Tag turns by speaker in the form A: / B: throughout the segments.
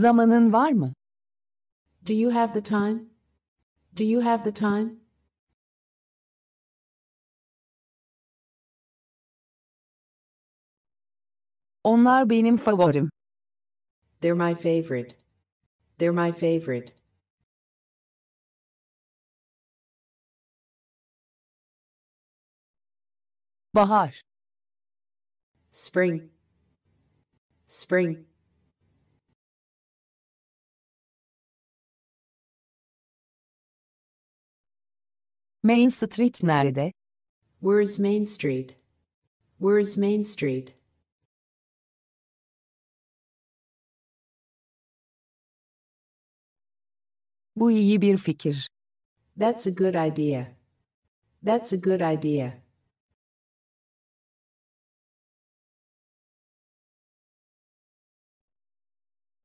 A: Zamanın var mı? Do you have the time? Do you have the time? Onlar benim favorim. They're my favorite. They're my favorite. Bahar. Spring. Spring. Main Street nerede? Where's Main Street? Where's Main Street? Bu iyi bir fikir. That's a good idea. That's a good idea.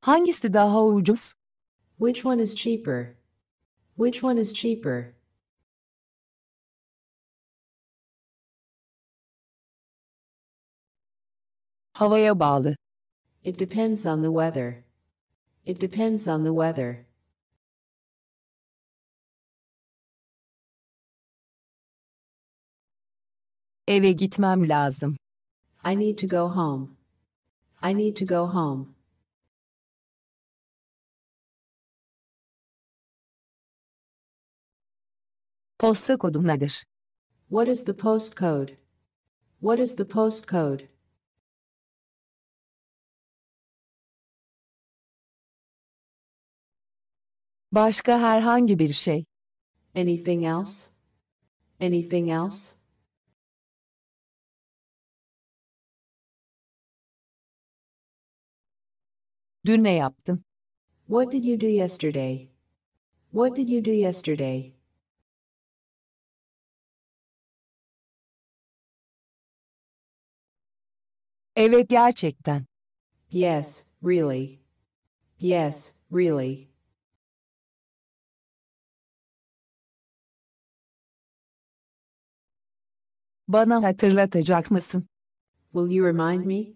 A: Hangisi daha ucuz? Which one is cheaper? Which one is cheaper? Havaya bağlı. It depends on the weather. It depends on the weather. Eve gitmem lazım. I need to go home. I need to go home. Posta kodu nedir? What is the postcode? What is the postcode? Başka herhangi bir şey. Anything else? Anything else? Dün ne yaptın? What did you do yesterday? What did you do yesterday? Evet gerçekten. Yes, really. Yes, really. Bana hatırlatacak mısın? Will you remind me?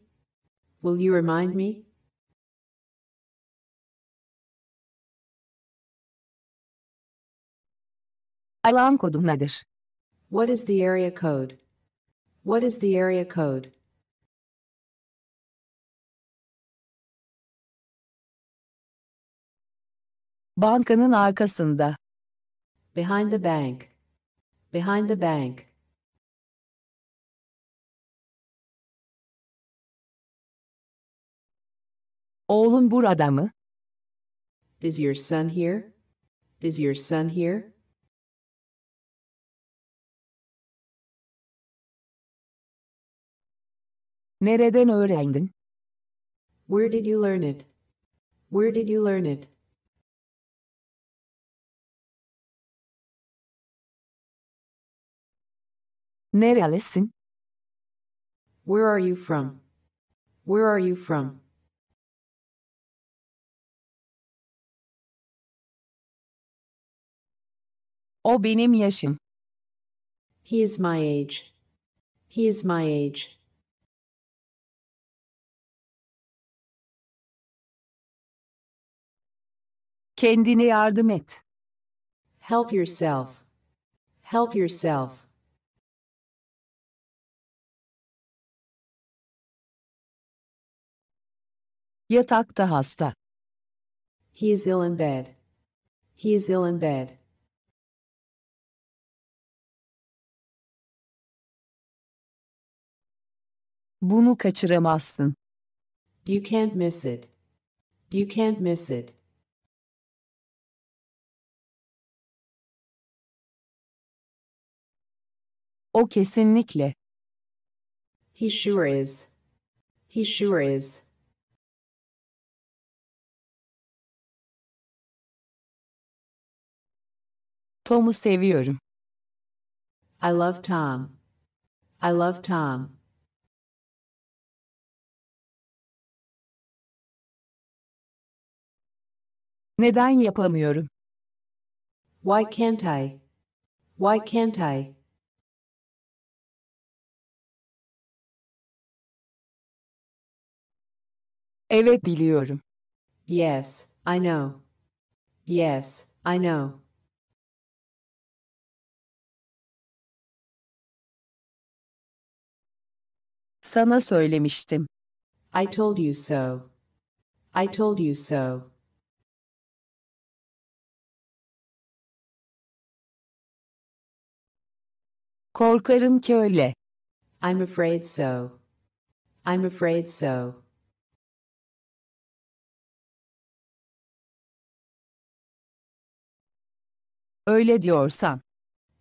A: Will you remind me? Alan kodu nedir? What is the area code? What is the area code? Bankanın arkasında. Behind the bank. Behind the bank. Oğlum burada mı? Is your son here? Is your son here? Nereden öğrendin? Where did you learn it? Where did you learn it? Nerelisin? Where are you from? Where are you from? O benim yaşım. He is my age. He is my age. Kendine yardım et. Help yourself. Help yourself. Yatakta hasta. He is ill in bed. He is ill in bed. Bunu kaçıramazsın. You can't miss it. You can't miss it. O kesinlikle. He sure is. He sure is. Tom'u seviyorum. I love Tom. I love Tom. Neden yapamıyorum? Why can't I? Why can't I? Evet biliyorum. Yes, I know. Yes, I know. Sana söylemiştim. I told you so. I told you so. Korkarım ki öyle. I'm afraid so. I'm afraid so. Öyle diyorsan.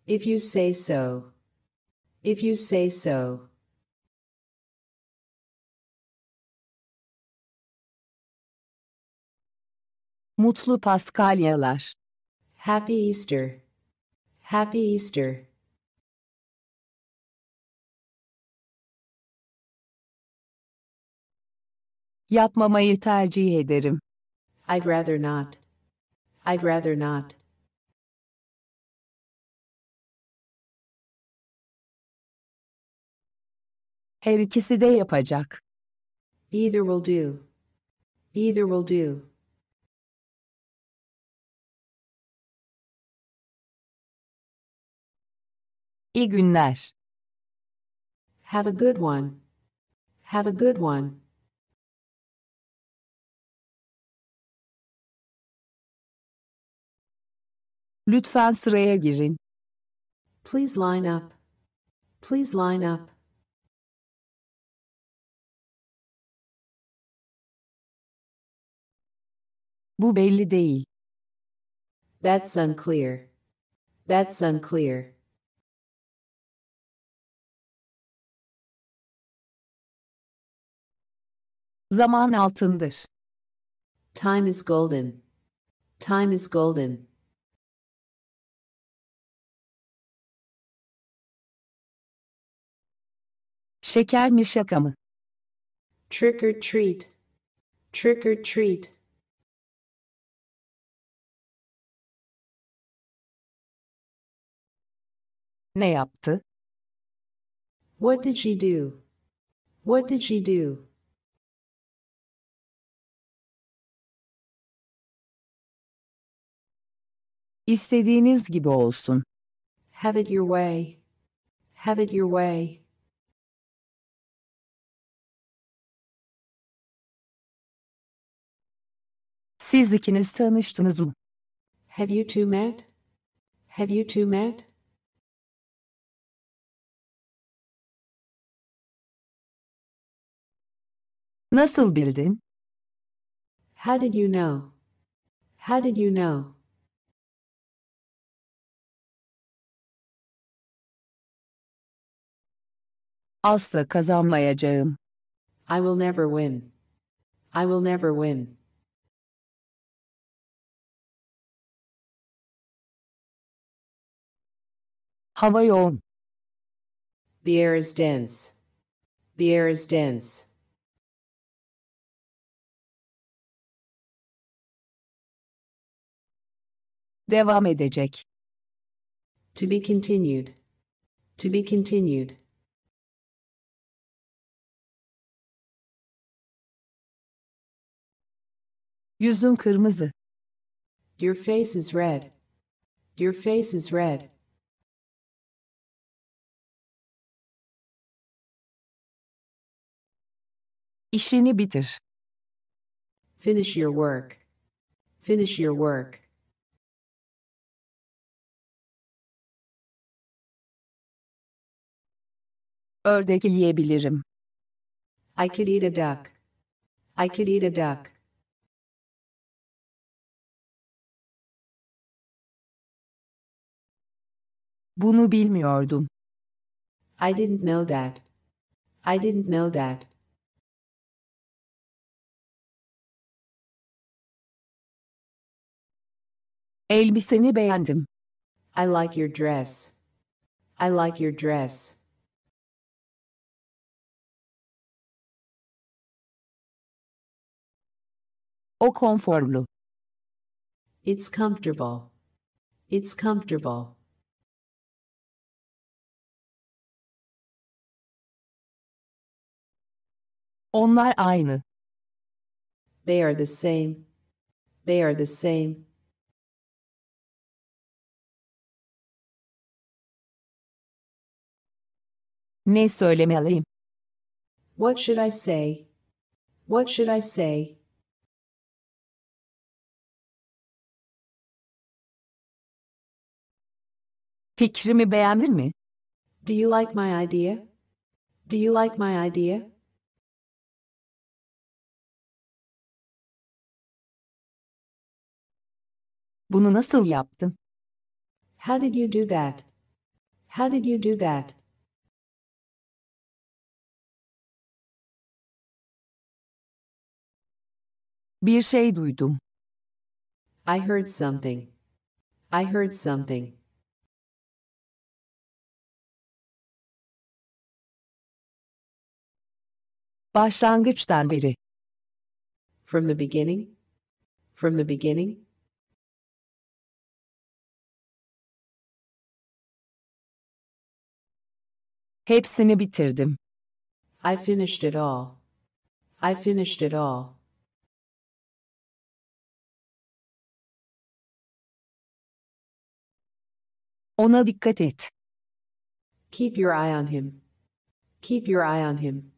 A: If you say so. If you say so. Mutlu Paskalyalar. Happy Easter. Happy Easter. Yapmamayı tercih ederim. I'd rather not. I'd rather not. Her ikisi de yapacak. Either will do. Either will do. İyi günler. Have a good one. Have a good one. Lütfen sıraya girin. Please line up. Please line up. Bu belli değil. That's unclear. That's unclear. Zaman altındır. Time is golden. Time is golden. Şeker mi şaka mı? Trick or treat. Trick or treat. Ne yaptı? What did she do? What did she do? İstediğiniz gibi olsun. Have it your way. Have it your way. Siz ikiniz tanıştınız mı? Have you two met? Have you two met? Nasıl bildin? How did you know? How did you know? Asla kazanmayacağım. I will never win. I will never win. Hava yoğun. The air is dense. The air is dense. Devam edecek. To be continued. To be continued. Yüzün kırmızı. Your face is red. Your face is red. İşini bitir. Finish your work. Finish your work. Ördek yiyebilirim. I could eat a duck. I could eat a duck. Bunu bilmiyordum. I didn't know that. I didn't know that. Elbiseni beğendim. I like your dress. I like your dress. O konforlu. It's comfortable. It's comfortable. Onlar aynı. They are the same. They are the same. Ne söylemeliyim? What should I say? What should I say? Fikrimi beğendin mi? Do you like my idea? Do you like my idea? Bunu nasıl yaptın? How did you do that? How did you do that? Bir şey duydum. I heard something. I heard something. Başlangıçtan beri. From the beginning. From the beginning. Hepsini bitirdim. I finished it all. I finished it all. Ona dikkat et. Keep your eye on him. Keep your eye on him.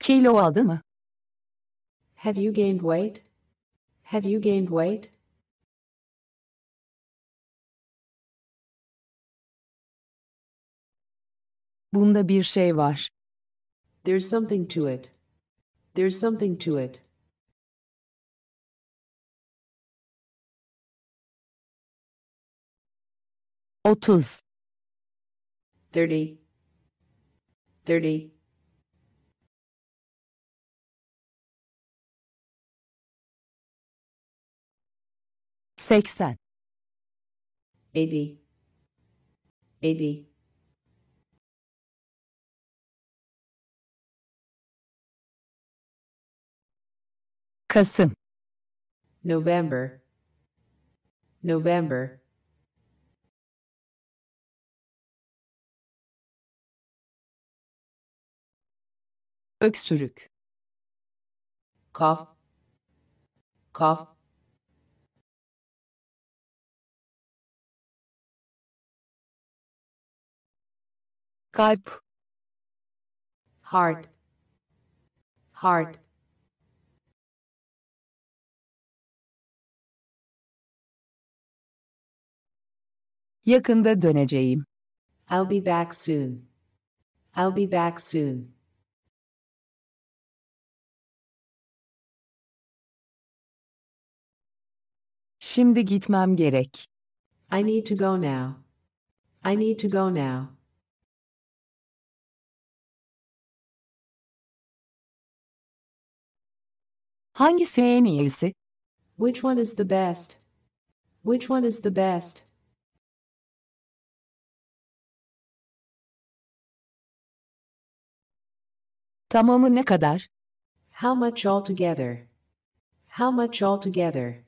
A: Kilo aldın mı? Have you gained weight? Have you gained weight? Bunda bir şey var. There's something to it. There's something to it. 30 30 30 80 80 80 Kasım November November öksürük kaf kaf kalp heart heart Yakında döneceğim. I'll be back soon. I'll be back soon. Şimdi gitmem gerek. I need to go now. I need to go now. Hangisi en iyisi? Which one is the best? Which one is the best? Tamamı ne kadar? How much altogether? How much altogether?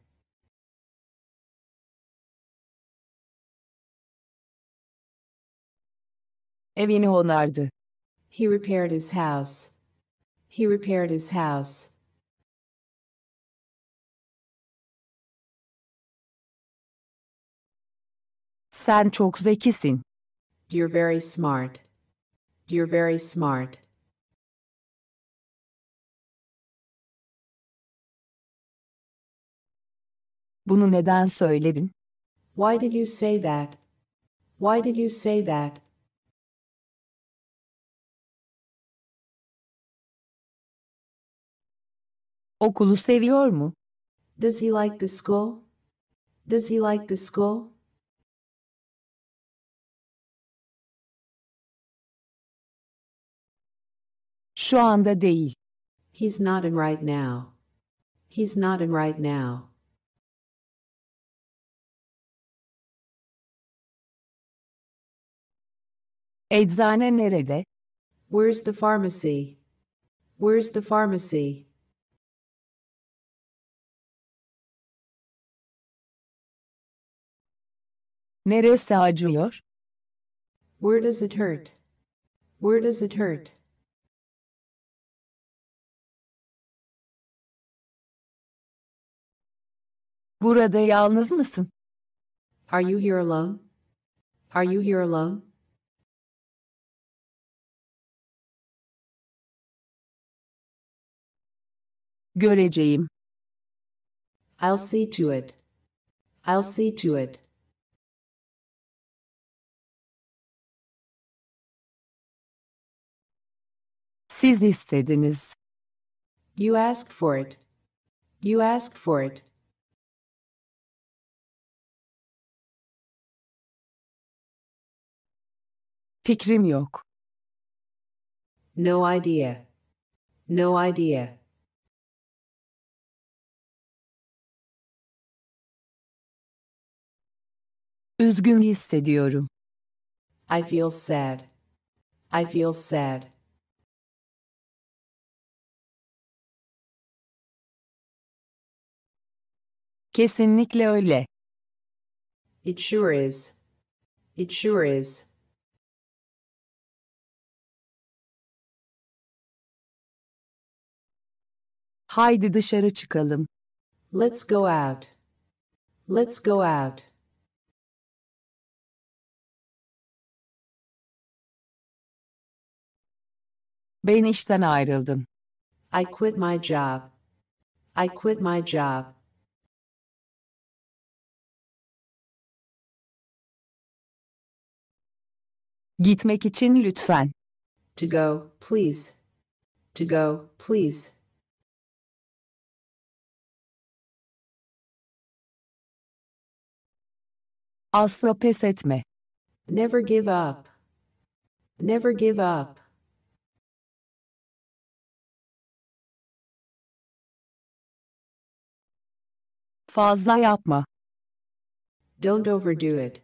A: Evini onardı. He repaired his house. He repaired his house. Sen çok zekisin. You're very smart. You're very smart. Bunu neden söyledin? Why did you say that? Why did you say that? Okulu seviyor mu? Does he like the school? Does he like the school? Şu anda değil. He's not in right now. He's not in right now. Eczane nerede? Where's the pharmacy? Where's the pharmacy? Neresi acıyor? Where does it hurt? Where does it hurt? Burada yalnız mısın? Are you here alone? Are you here alone? Göreceğim. I'll see to it. I'll see to it. Siz istediniz. You asked for it. You asked for it. Fikrim yok. No idea. No idea. Üzgün hissediyorum. I feel sad. I feel sad. Kesinlikle öyle. It sure is. It sure is. Haydi dışarı çıkalım. Let's go out. Let's go out. Ben işten ayrıldım. I quit my job. I quit my job. Gitmek için lütfen. To go, please. To go, please. Asla pes etme. Never give up. Never give up. Fazla yapma. Don't overdo it.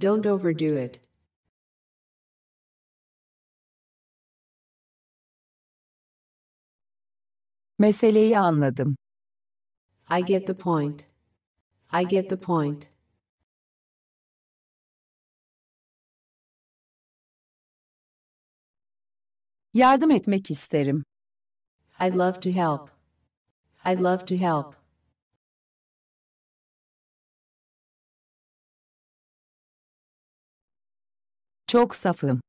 A: Don't overdo it. Meseleyi anladım. I get the point. I get the point. Yardım etmek isterim. I'd love to help. I'd love to help. Çok safım.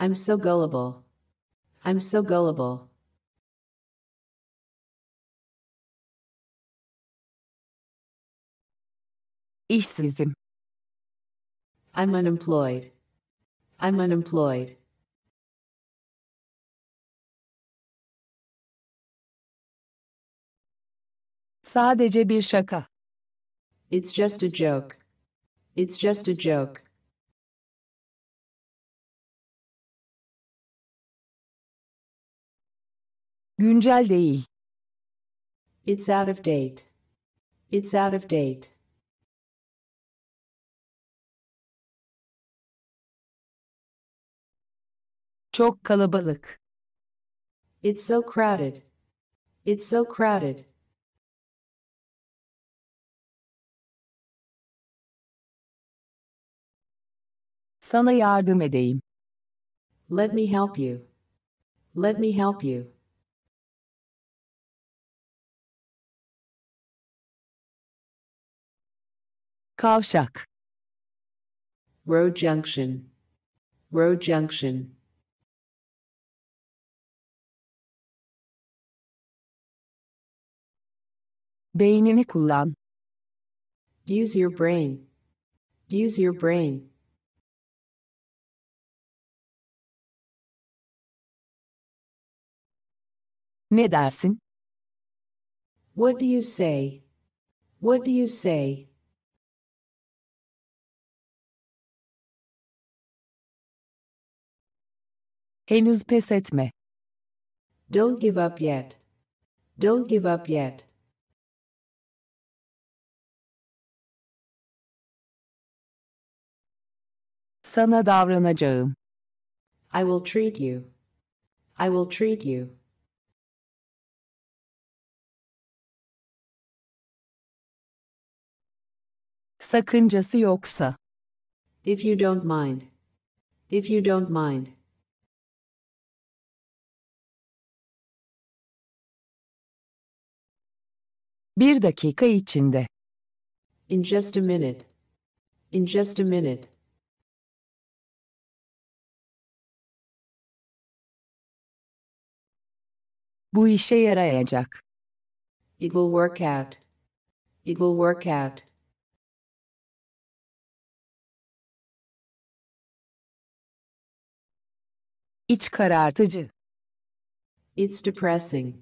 A: I'm so gullible. I'm so gullible. işsizim. I'm unemployed. I'm unemployed. Sadece bir şaka. It's just a joke. It's just a joke. Güncel değil. It's out of date. It's out of date. Çok kalabalık. It's so crowded. It's so crowded. Sana yardım edeyim. Let me help you. Let me help you. Kavşak. Road junction. Road junction. Beynini kullan. Use your brain. Use your brain. Ne dersin? What do you say? What do you say? Henüz pes etme. Don't give up yet. Don't give up yet. Sana davranacağım. I will treat you. I will treat you. Sakıncası yoksa. If you don't mind. If you don't mind. Bir dakika içinde. In just a minute. In just a minute. Bu işe yarayacak. It will work out. It will work out. İç karartıcı. It's depressing.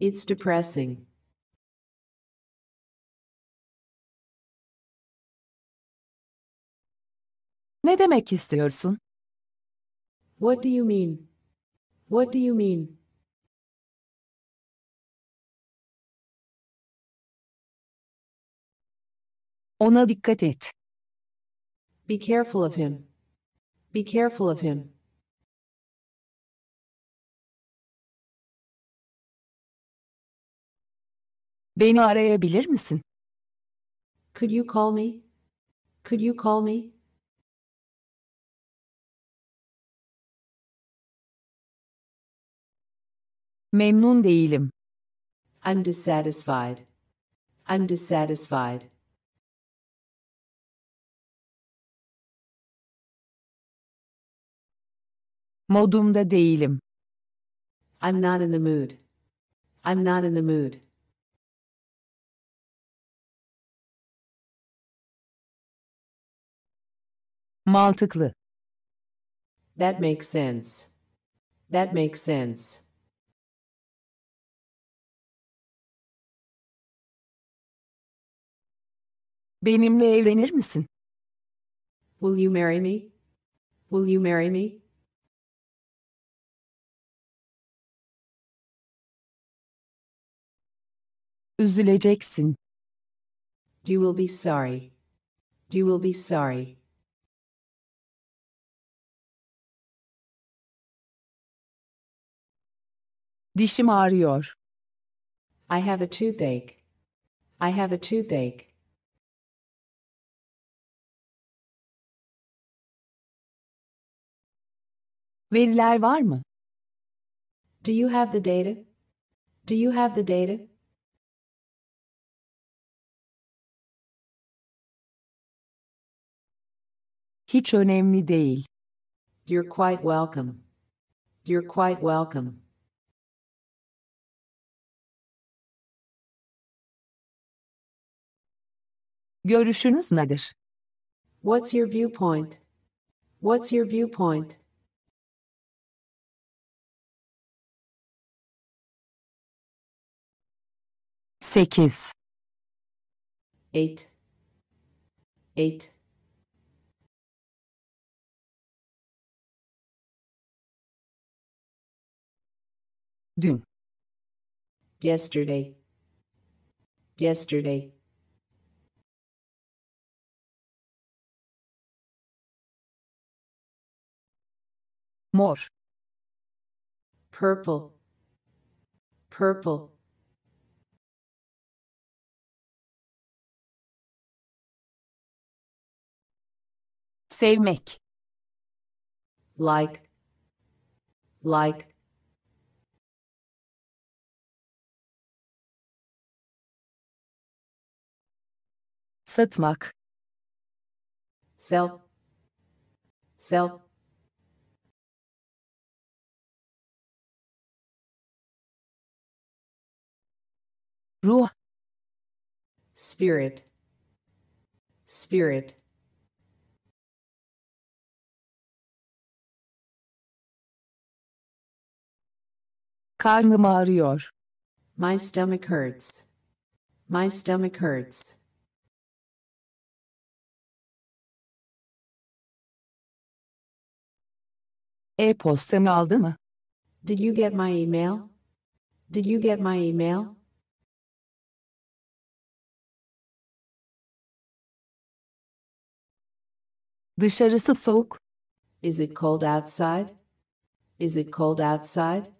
A: It's depressing. Ne demek istiyorsun? What do you mean? What do you mean? Ona dikkat et. Be careful of him. Be careful of him. Beni arayabilir misin? Could you call me? Could you call me? Memnun değilim. I'm dissatisfied. I'm dissatisfied. Modumda değilim. I'm not in the mood. I'm not in the mood. Mantıklı. That makes sense. That makes sense. Benimle evlenir misin? Will you marry me? Will you marry me? Üzüleceksin. You will be sorry. You will be sorry. Dişim ağrıyor. I have a toothache. I have a toothache. Veriler var mı? Do you have the data? Do you have the data? Hiç önemli değil. You're quite welcome. You're quite welcome. Görüşünüz nedir? What's your viewpoint? What's your viewpoint? Sekiz. Eight. Eight. Dün. Yesterday. Yesterday. Mor. Purple. Purple. sevmek like like satmak sell sell ruh spirit spirit Karnım ağrıyor. My stomach hurts. My stomach hurts. E-postamı aldı mı? Did you get my email? Did you get my email? Dışarısı soğuk. Is it cold outside? Is it cold outside?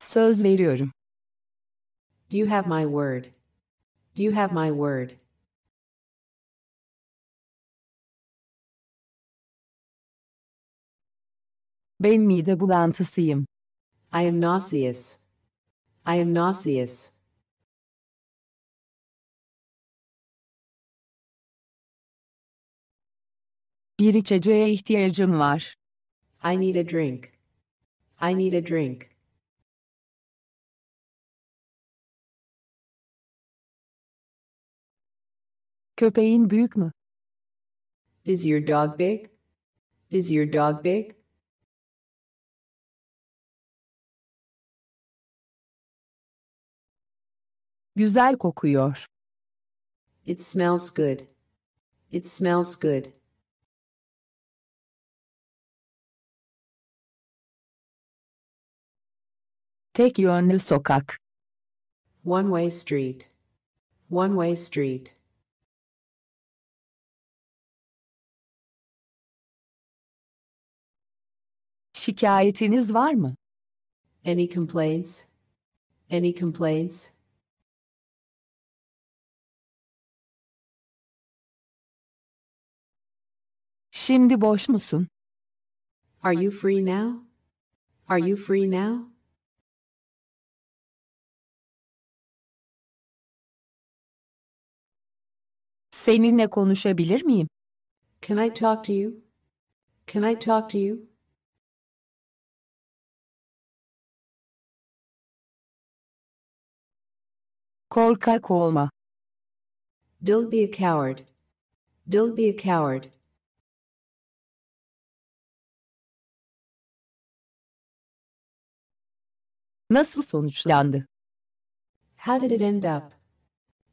A: Söz veriyorum. Do you have my word? Do you have my word? Ben mide bulantısıyım. I am nauseous. I am nauseous. Bir içeceğe ihtiyacım var. I need a drink. I need a drink. Köpeğin büyük mü? Is your dog big? Is your dog big? Güzel kokuyor. It smells good. It smells good. Tek yönlü sokak. One way street. One way street. Şikayetiniz var mı? Any complaints? Any complaints? Şimdi boş musun? Are you free now? Are you free now? Seninle konuşabilir miyim? Can I talk to you? Can I talk to you? Korkak olma. Don't be a coward. Don't be a coward. Nasıl sonuçlandı? How did it end up?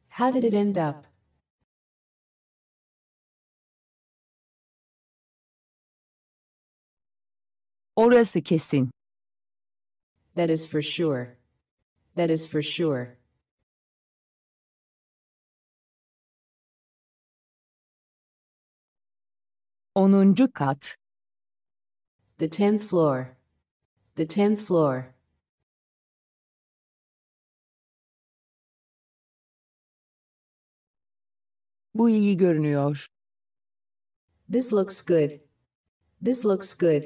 A: How did it end up? Orası kesin. That is for sure. That is for sure. Onuncu kat. The tenth floor. The tenth floor. Bu iyi görünüyor. This looks good. This looks good.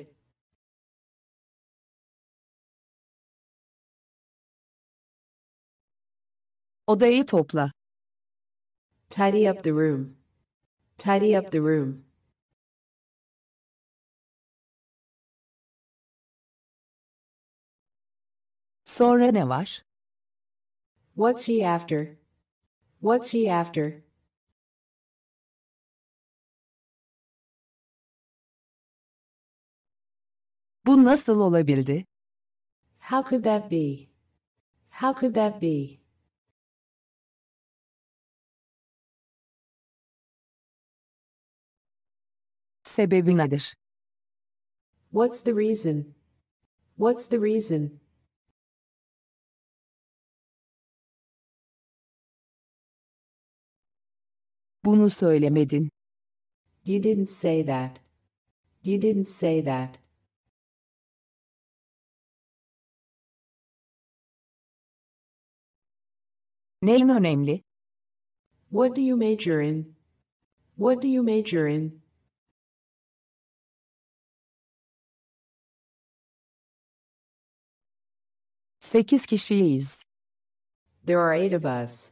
A: Odayı topla. Tidy up the room. Tidy up the room. Sonra ne var? What's he after? What's he after? Bu nasıl olabildi? How could that be? How could that be? Sebebi nedir? What's the reason? What's the reason? Bunu söylemedin. You didn't say that. You didn't say that. Neyin önemli? What do you major in? What do you major in? Sekiz kişiyiz. There are eight of us.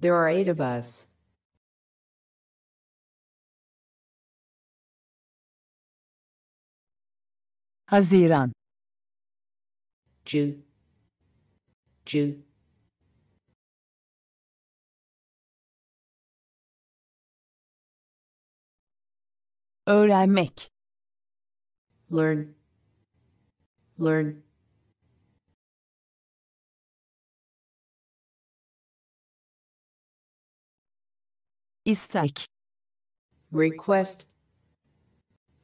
A: There are eight of us. Haziran. June. June. öğrenmek learn learn istek request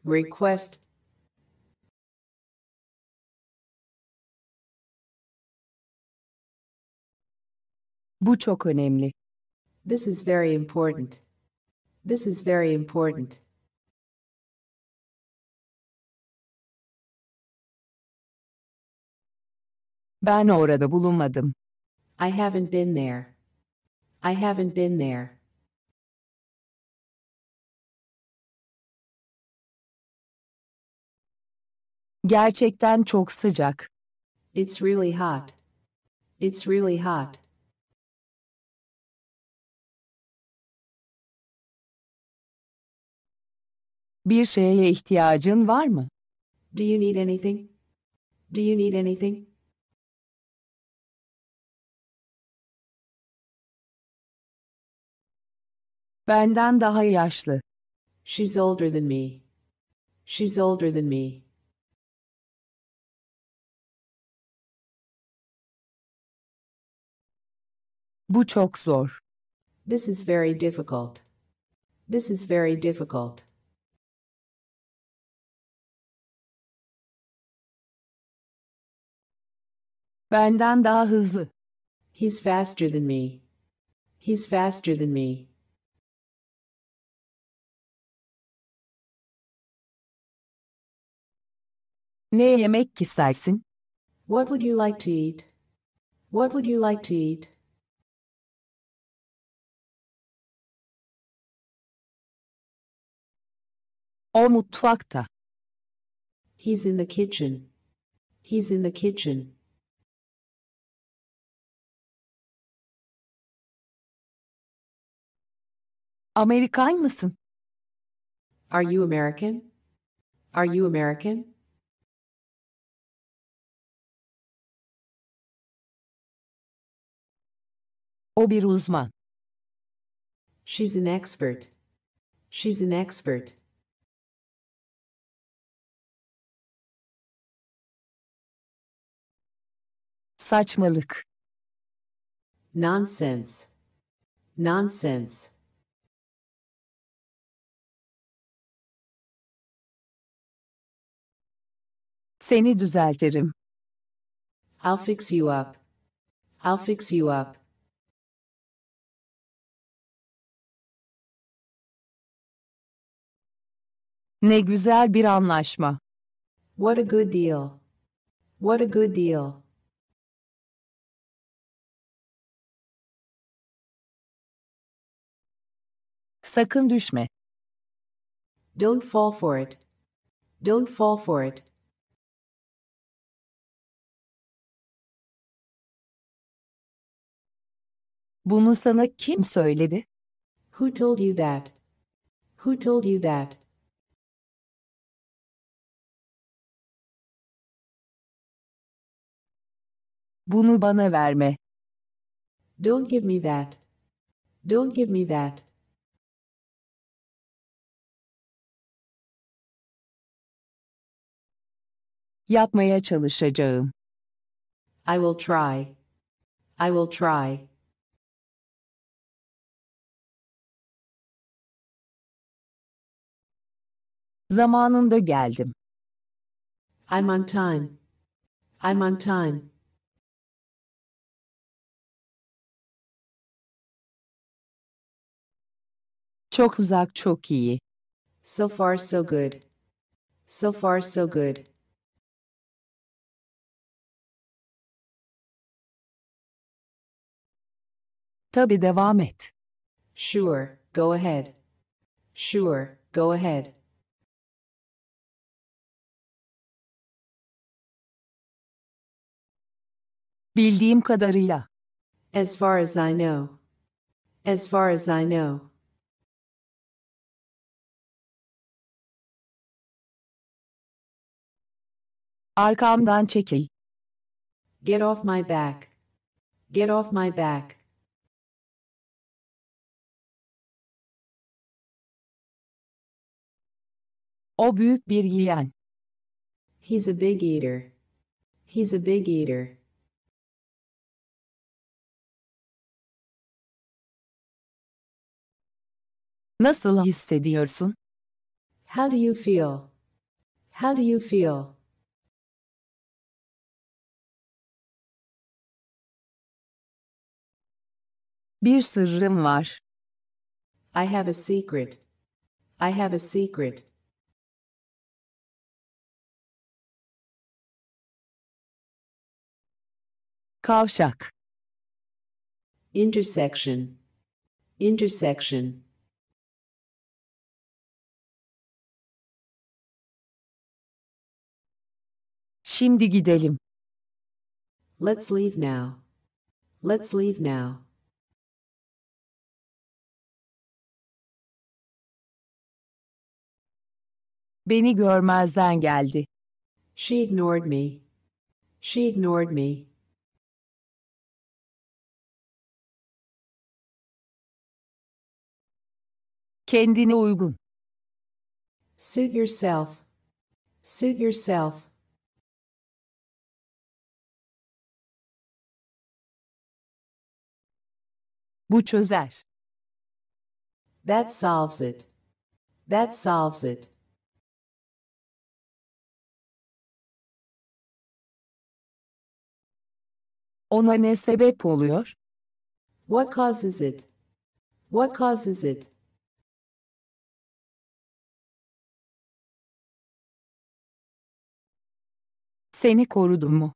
A: request Bu çok önemli. This is very important. This is very important. Ben orada bulunmadım. I haven't been there. I haven't been there. Gerçekten çok sıcak. It's really hot. It's really hot. Bir şeye ihtiyacın var mı? Do you need anything? Do you need anything? Benden daha yaşlı. She's older than me. She's older than me. Bu çok zor. This is very difficult. This is very difficult. Benden daha hızlı. He's faster than me. He's faster than me. Ne yemek istersin? What would you like to eat? What would you like to eat? O mutfakta. He's in the kitchen. He's in the kitchen. Amerikan mısın? Are you American? Are you American? Obir She's an expert. She's an expert. Saçmalık. Nonsense. Nonsense. Seni düzeltirim. I'll fix you up. I'll fix you up. Ne güzel bir anlaşma. What a good deal. What a good deal. Sakın düşme. Don't fall for it. Don't fall for it. Bunu sana kim söyledi? Who told you that? Who told you that? Bunu bana verme. Don't give me that. Don't give me that. Yapmaya çalışacağım. I will try. I will try. Zamanında geldim. I'm on time. I'm on time. Çok uzak çok iyi. So far so good. So far so good. Tabi devam et. Sure, go ahead. Sure, go ahead. Bildiğim kadarıyla. As far as I know. As far as I know. Arkamdan çekil. Get off my back. Get off my back. O büyük bir yiyen. He's a big eater. He's a big eater. Nasıl hissediyorsun? How do you feel? How do you feel? Bir sırrım var. I have a secret. I have a secret. Kavşak. Intersection. Intersection. Şimdi gidelim. Let's leave now. Let's leave now. Beni görmezden geldi. She ignored me. She ignored me. Kendine uygun. Suit yourself. Suit yourself. Bu çözer. That solves it. That solves it. Ona ne sebep oluyor? What causes it? What causes it? Seni korudum mu?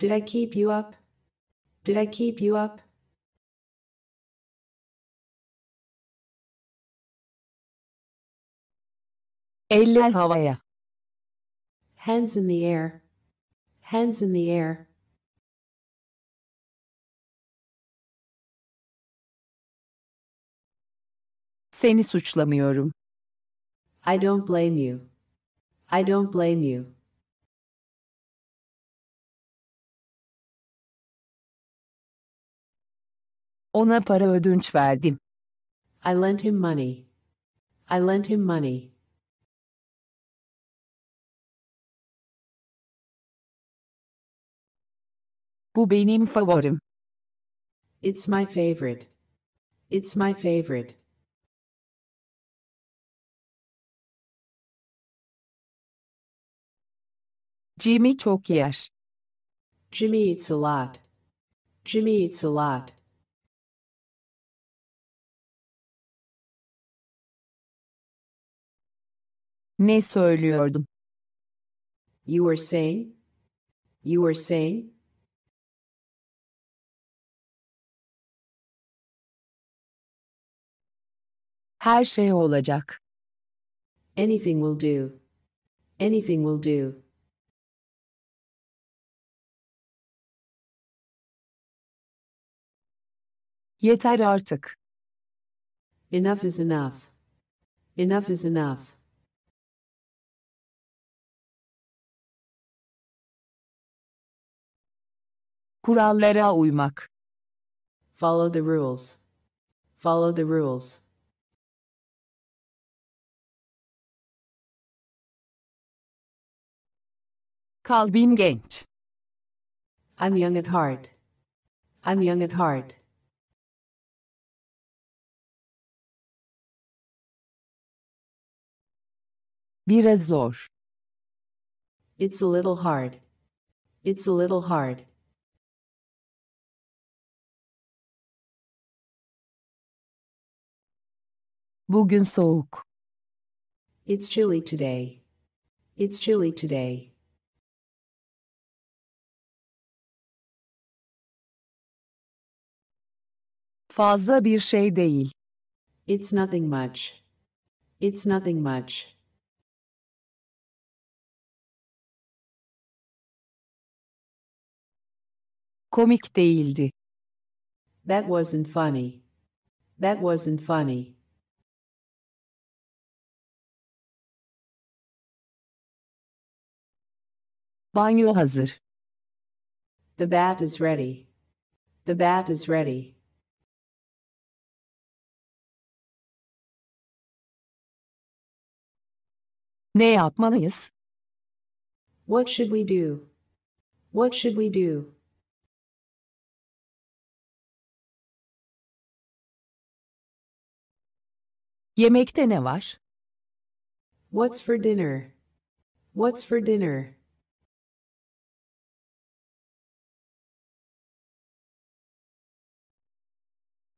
A: Did I keep you up? Did I keep you up? Eller havaya. Hands in the air. Hands in the air. Seni suçlamıyorum. I don't blame you. I don't blame you. Ona para ödünç verdim. I lent him money. I lent him money. Bu benim favorim. It's my favorite. It's my favorite. Jimmy çok yer. Jimmy eats a lot. Jimmy eats a lot. Ne söylüyordum? You were saying? You were saying? Her şey olacak. Anything will do. Anything will do. Yeter artık. Enough is enough. Enough is enough. Kurallara uymak. Follow the rules. Follow the rules. Kalbim genç. I'm young at heart. I'm young at heart. Biraz zor. It's a little hard. It's a little hard. Bugün soğuk. It's chilly today. It's chilly today. Fazla bir şey değil. It's nothing much. It's nothing much. Komik değildi. That wasn't funny. That wasn't funny. Banyo hazır. The bath is ready. The bath is ready. Ne yapmalıyız? What should we do? What should we do? Yemekte ne var? What's for dinner? What's for dinner?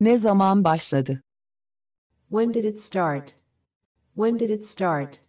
A: Ne zaman başladı? When did it start? When did it start?